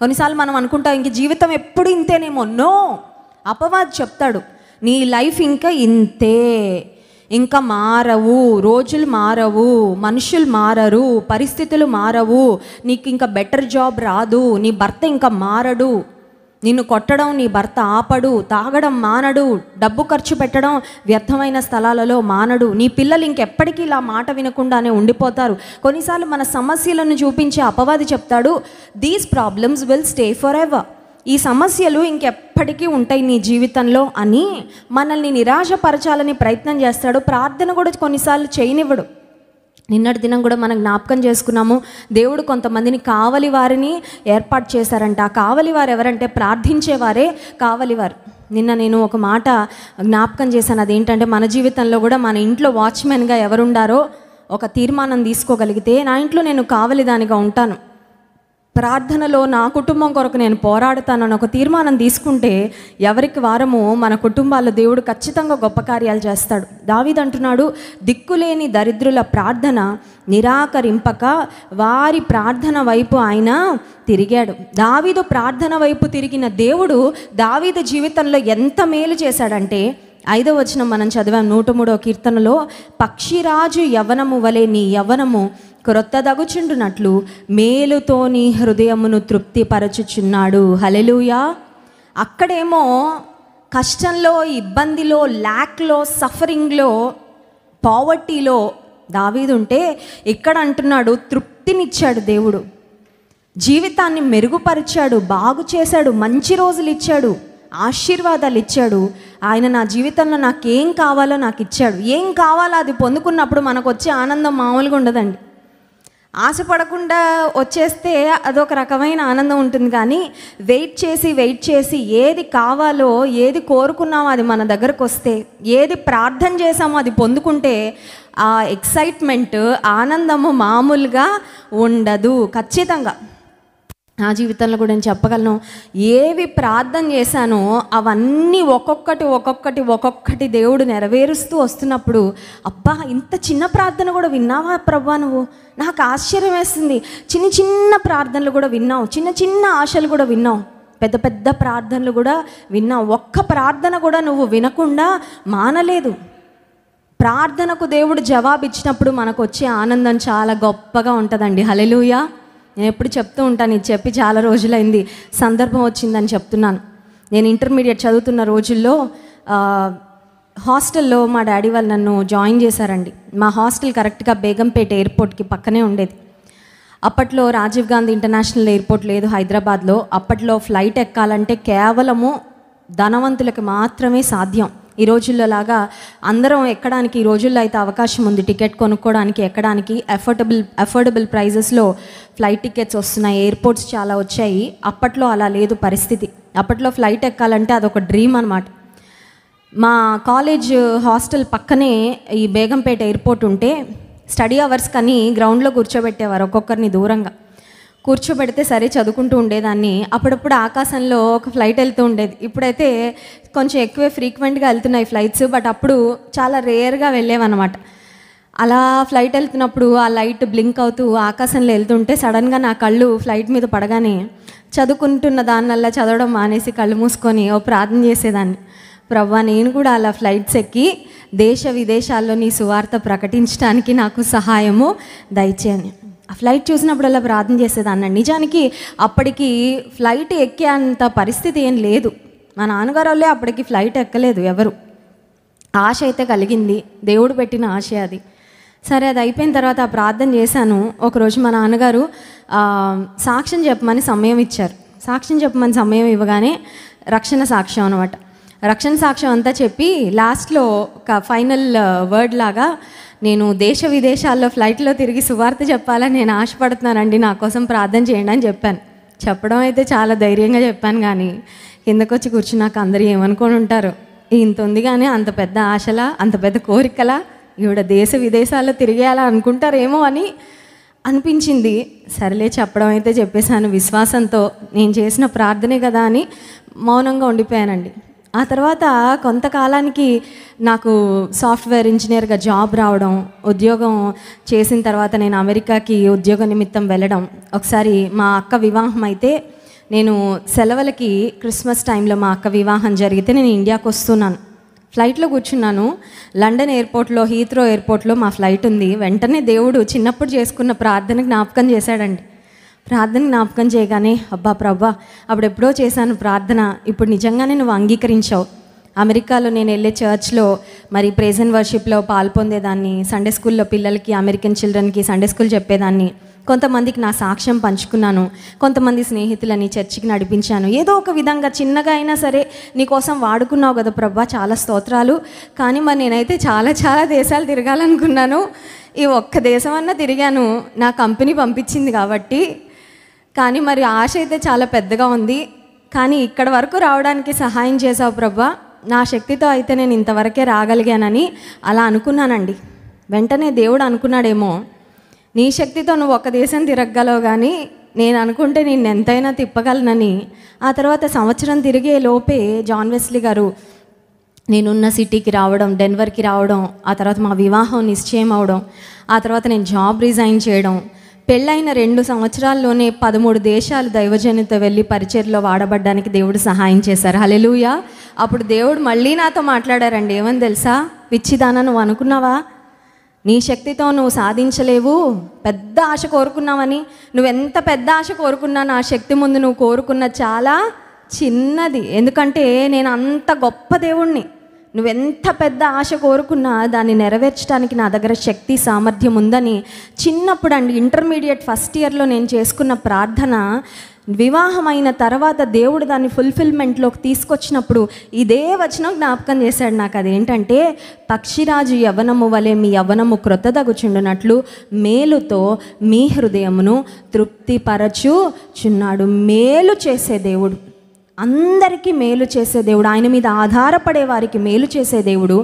కొన్నిసార్లు మనం అనుకుంటాం ఇంక జీవితం ఎప్పుడు ఇంతేనేమో నో అపవాద్ చెప్తాడు నీ లైఫ్ ఇంకా ఇంతే ఇంకా మారవు రోజులు మారవు మనుషులు మారరు పరిస్థితులు మారవు నీకు ఇంకా బెటర్ జాబ్ రాదు నీ భర్త ఇంకా మారడు నిన్ను కొట్టడం నీ భర్త ఆపడు తాగడం మానడు డబ్బు ఖర్చు పెట్టడం వ్యర్థమైన స్థలాలలో మానడు నీ పిల్లలు ఇంకెప్పటికీ ఇలా మాట వినకుండానే ఉండిపోతారు కొన్నిసార్లు మన సమస్యలను చూపించే అపవాది చెప్తాడు these problems will stay for ever ఈ సమస్యలు ఇంకెప్పటికీ ఉంటాయి నీ జీవితంలో అని మనల్ని నిరాశపరచాలని ప్రయత్నం చేస్తాడు ప్రార్థన కూడా కొన్నిసార్లు చేయనివ్వడు నిన్నటి దినం కూడా మనం జ్ఞాపకం చేసుకున్నాము దేవుడు కొంతమందిని కావలి వారిని ఏర్పాటు చేశారంట ఆ కావలి వారు ఎవరంటే ప్రార్థించేవారే కావలి వారు నిన్న నేను ఒక మాట జ్ఞాపకం చేశాను అదేంటంటే మన జీవితంలో కూడా మన ఇంట్లో వాచ్మెన్గా ఎవరుండారో ఒక తీర్మానం తీసుకోగలిగితే నా ఇంట్లో నేను కావలిదానిగా ఉంటాను ప్రార్థనలో నా కుటుంబం కొరకు నేను పోరాడతానని ఒక తీర్మానం తీసుకుంటే ఎవరికి వారము మన కుటుంబాల దేవుడు ఖచ్చితంగా గొప్ప కార్యాలు చేస్తాడు దావిద్ అంటున్నాడు దిక్కులేని దరిద్రుల ప్రార్థన నిరాకరింపక వారి ప్రార్థన వైపు ఆయన తిరిగాడు దావిదు ప్రార్థన వైపు తిరిగిన దేవుడు దావీదు జీవితంలో ఎంత మేలు చేశాడంటే ఐదో వచనం మనం చదివాం నూట మూడో కీర్తనలో పక్షిరాజు యవనము వలె నీ యవనము క్రొత్తదగుచుండునట్లు మేలుతో మేలుతోని హృదయమును తృప్తిపరచుచున్నాడు హలెలుయా అక్కడేమో కష్టంలో ఇబ్బందిలో ల్యాక్లో సఫరింగ్లో పావర్టీలో దావీదుంటే ఇక్కడ అంటున్నాడు తృప్తినిచ్చాడు దేవుడు జీవితాన్ని మెరుగుపరిచాడు బాగు చేశాడు మంచి రోజులు ఇచ్చాడు ఆశీర్వాదాలు ఇచ్చాడు ఆయన నా జీవితంలో నాకేం కావాలో నాకు ఇచ్చాడు ఏం కావాలో అది పొందుకున్నప్పుడు మనకు వచ్చే ఆనందం మామూలుగా ఉండదండి ఆశపడకుండా వచ్చేస్తే అదొక రకమైన ఆనందం ఉంటుంది కానీ వెయిట్ చేసి వెయిట్ చేసి ఏది కావాలో ఏది కోరుకున్నామో అది మన దగ్గరకు వస్తే ఏది ప్రార్థన చేసామో అది పొందుకుంటే ఆ ఎక్సైట్మెంట్ ఆనందము మామూలుగా ఉండదు ఖచ్చితంగా నా జీవితంలో కూడా నేను చెప్పగలను ఏవి ప్రార్థన చేశానో అవన్నీ ఒక్కొక్కటి ఒక్కొక్కటి ఒక్కొక్కటి దేవుడు నెరవేరుస్తూ వస్తున్నప్పుడు అబ్బా ఇంత చిన్న ప్రార్థన కూడా విన్నావా ప్రభా నువ్వు నాకు ఆశ్చర్యం వేస్తుంది చిన్న చిన్న ప్రార్థనలు కూడా విన్నావు చిన్న చిన్న ఆశలు కూడా విన్నావు పెద్ద పెద్ద ప్రార్థనలు కూడా విన్నావు ఒక్క ప్రార్థన కూడా నువ్వు వినకుండా మానలేదు ప్రార్థనకు దేవుడు జవాబిచ్చినప్పుడు మనకు వచ్చే ఆనందం చాలా గొప్పగా ఉంటుందండి హలెలుయా నేను ఎప్పుడు చెప్తూ ఉంటాను ఇది చెప్పి చాలా రోజులైంది సందర్భం వచ్చిందని చెప్తున్నాను నేను ఇంటర్మీడియట్ చదువుతున్న రోజుల్లో హాస్టల్లో మా డాడీ వాళ్ళు నన్ను జాయిన్ చేశారండి మా హాస్టల్ కరెక్ట్గా బేగంపేట ఎయిర్పోర్ట్కి పక్కనే ఉండేది అప్పట్లో రాజీవ్ గాంధీ ఇంటర్నేషనల్ ఎయిర్పోర్ట్ లేదు హైదరాబాద్లో అప్పట్లో ఫ్లైట్ ఎక్కాలంటే కేవలము ధనవంతులకు మాత్రమే సాధ్యం ఈ రోజుల్లో లాగా అందరం ఎక్కడానికి ఈ రోజుల్లో అయితే అవకాశం ఉంది టికెట్ కొనుక్కోవడానికి ఎక్కడానికి అఫోర్డబుల్ అఫోర్డబుల్ ప్రైజెస్లో ఫ్లైట్ టికెట్స్ వస్తున్నాయి ఎయిర్పోర్ట్స్ చాలా వచ్చాయి అప్పట్లో అలా లేదు పరిస్థితి అప్పట్లో ఫ్లైట్ ఎక్కాలంటే అదొక డ్రీమ్ అనమాట మా కాలేజ్ హాస్టల్ పక్కనే ఈ బేగంపేట ఎయిర్పోర్ట్ ఉంటే స్టడీ అవర్స్ కానీ గ్రౌండ్లో కూర్చోబెట్టేవారు ఒక్కొక్కరిని దూరంగా కూర్చోబెడితే సరే చదువుకుంటూ ఉండేదాన్ని అప్పుడప్పుడు ఆకాశంలో ఒక ఫ్లైట్ వెళ్తూ ఉండేది ఇప్పుడైతే కొంచెం ఎక్కువే ఫ్రీక్వెంట్గా వెళ్తున్నాయి ఫ్లైట్స్ బట్ అప్పుడు చాలా రేర్గా వెళ్ళేవన్నమాట అలా ఫ్లైట్ వెళ్తున్నప్పుడు ఆ లైట్ బ్లింక్ అవుతూ ఆకాశంలో వెళ్తుంటే సడన్గా నా కళ్ళు ఫ్లైట్ మీద పడగానే చదువుకుంటున్న దానివల్ల చదవడం మానేసి కళ్ళు మూసుకొని ఓ ప్రార్థన చేసేదాన్ని ప్రవ్వా నేను కూడా అలా ఫ్లైట్స్ ఎక్కి దేశ విదేశాల్లో నీ సువార్త ప్రకటించడానికి నాకు సహాయము దయచేయని ఆ ఫ్లైట్ చూసినప్పుడల్లా ప్రార్థన చేసేదాన్ని నిజానికి అప్పటికి ఫ్లైట్ ఎక్కే అంత పరిస్థితి ఏం లేదు మా నాన్నగారు వాళ్ళే అప్పటికి ఫ్లైట్ ఎక్కలేదు ఎవరు ఆశ అయితే కలిగింది దేవుడు పెట్టిన ఆశ అది సరే అది అయిపోయిన తర్వాత ఆ ప్రార్థన చేశాను ఒకరోజు మా నాన్నగారు సాక్ష్యం చెప్పమని సమయం ఇచ్చారు సాక్ష్యం చెప్పమని సమయం ఇవ్వగానే రక్షణ సాక్ష్యం అనమాట రక్షణ సాక్ష్యం అంతా చెప్పి లాస్ట్లో ఒక ఫైనల్ వర్డ్ లాగా నేను దేశ విదేశాల్లో ఫ్లైట్లో తిరిగి సువార్త చెప్పాలని నేను ఆశపడుతున్నానండి నా కోసం ప్రార్థన చేయండి అని చెప్పాను చెప్పడం అయితే చాలా ధైర్యంగా చెప్పాను కానీ కిందకొచ్చి కూర్చుని నాకు అందరూ ఏమనుకొని ఉంటారు ఇంత ఉంది కానీ అంత పెద్ద ఆశలా అంత పెద్ద కోరికలా ఈవిడ దేశ విదేశాల్లో తిరిగేయాలా అనుకుంటారేమో అని అనిపించింది సరేలే చెప్పడం అయితే చెప్పేశాను విశ్వాసంతో నేను చేసిన ప్రార్థనే కదా అని మౌనంగా ఉండిపోయానండి ఆ తర్వాత కొంతకాలానికి నాకు సాఫ్ట్వేర్ ఇంజనీర్గా జాబ్ రావడం ఉద్యోగం చేసిన తర్వాత నేను అమెరికాకి ఉద్యోగ నిమిత్తం వెళ్ళడం ఒకసారి మా అక్క వివాహం అయితే నేను సెలవులకి క్రిస్మస్ టైంలో మా అక్క వివాహం జరిగితే నేను ఇండియాకి వస్తున్నాను ఫ్లైట్లో కూర్చున్నాను లండన్ ఎయిర్పోర్ట్లో హీత్రో ఎయిర్పోర్ట్లో మా ఫ్లైట్ ఉంది వెంటనే దేవుడు చిన్నప్పుడు చేసుకున్న ప్రార్థన జ్ఞాపకం చేశాడండి ప్రార్థన జ్ఞాపకం చేయగానే అబ్బా ప్రభా అప్పుడెప్పుడో చేశాను ప్రార్థన ఇప్పుడు నిజంగానే నువ్వు అంగీకరించావు అమెరికాలో నేను వెళ్ళే చర్చ్లో మరి ప్రెజెంట్ వర్షిప్లో పాల్పొందేదాన్ని సండే స్కూల్లో పిల్లలకి అమెరికన్ చిల్డ్రన్కి సండే స్కూల్ చెప్పేదాన్ని కొంతమందికి నా సాక్ష్యం పంచుకున్నాను కొంతమంది స్నేహితులని చర్చికి నడిపించాను ఏదో ఒక విధంగా చిన్నగా అయినా సరే నీకోసం వాడుకున్నావు కదా ప్రభా చాలా స్తోత్రాలు కానీ మరి నేనైతే చాలా చాలా దేశాలు తిరగాలనుకున్నాను ఈ ఒక్క దేశం అన్నా తిరిగాను నా కంపెనీ పంపించింది కాబట్టి కానీ మరి ఆశ అయితే చాలా పెద్దగా ఉంది కానీ ఇక్కడ వరకు రావడానికి సహాయం చేశావు ప్రభా నా శక్తితో అయితే నేను ఇంతవరకే రాగలిగానని అలా అనుకున్నానండి వెంటనే దేవుడు అనుకున్నాడేమో నీ శక్తితో నువ్వు ఒక దేశం తిరగగలవు కానీ నేను అనుకుంటే నేను ఎంతైనా తిప్పగలనని ఆ తర్వాత సంవత్సరం తిరిగే లోపే జాన్ వెస్లీ గారు నేనున్న సిటీకి రావడం డెన్వర్కి రావడం ఆ తర్వాత మా వివాహం నిశ్చయం అవడం ఆ తర్వాత నేను జాబ్ రిజైన్ చేయడం పెళ్ళైన రెండు సంవత్సరాల్లోనే పదమూడు దేశాలు దైవజనిత వెళ్ళి పరిచయలో వాడబడ్డానికి దేవుడు సహాయం చేశారు హలెలుయ అప్పుడు దేవుడు మళ్ళీ నాతో మాట్లాడారండి ఏమని తెలుసా పిచ్చిదానా నువ్వు అనుకున్నావా నీ శక్తితో నువ్వు సాధించలేవు పెద్ద ఆశ కోరుకున్నావని నువ్వెంత పెద్ద ఆశ కోరుకున్నా నా శక్తి ముందు నువ్వు కోరుకున్న చాలా చిన్నది ఎందుకంటే నేను అంత గొప్ప దేవుణ్ణి నువ్వెంత పెద్ద ఆశ కోరుకున్నా దాన్ని నెరవేర్చడానికి నా దగ్గర శక్తి సామర్థ్యం ఉందని చిన్నప్పుడు అండి ఇంటర్మీడియట్ ఫస్ట్ ఇయర్లో నేను చేసుకున్న ప్రార్థన వివాహమైన తర్వాత దేవుడు దాన్ని ఫుల్ఫిల్మెంట్లోకి తీసుకొచ్చినప్పుడు ఇదే వచనం జ్ఞాపకం చేశాడు నాకు అదేంటంటే పక్షిరాజు యవనము వలె మీ యవనము క్రొత్తదగుచుండునట్లు మేలుతో మీ హృదయమును తృప్తిపరచు చిన్నాడు మేలు చేసే దేవుడు అందరికీ మేలు చేసే దేవుడు ఆయన మీద ఆధారపడే వారికి మేలు చేసే దేవుడు